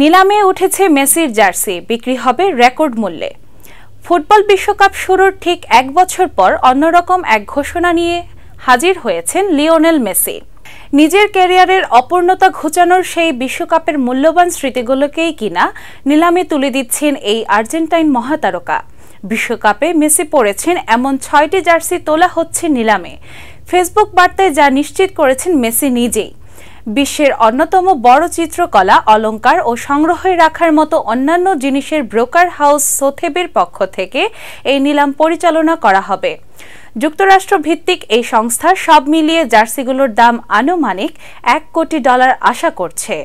নিলামে উঠেছে মেসির জার্সি বিক্রি হবে রেকর্ড মূল্যে ফুটবল বিশ্বকাপ শুরুর ঠিক এক বছর পর অন্যরকম এক ঘোষণা নিয়ে হাজির হয়েছেন লিওনেল মেসি নিজের ক্যারিয়ারের অপূর্ণতা ঘোচানোর সেই বিশ্বকাপের মূল্যবান স্মৃতিগুলোকেই কিনা নিলামে তুলে দিচ্ছেন এই আর্জেন্টাইন মহাতারকা বিশ্বকাপে মেসি পড়েছেন এমন ছয়টি জার্সি তোলা হচ্ছে নিলামে ফেসবুক বার্তায় যা নিশ্চিত করেছেন মেসি নিজেই বিশ্বের অন্যতম বড় চিত্রকলা অলঙ্কার ও সংগ্রহে রাখার মতো অন্যান্য জিনিসের ব্রোকার হাউস সোথেবের পক্ষ থেকে এই নিলাম পরিচালনা করা হবে যুক্তরাষ্ট্র ভিত্তিক এই সংস্থা সব মিলিয়ে জার্সিগুলোর দাম আনুমানিক এক কোটি ডলার আশা করছে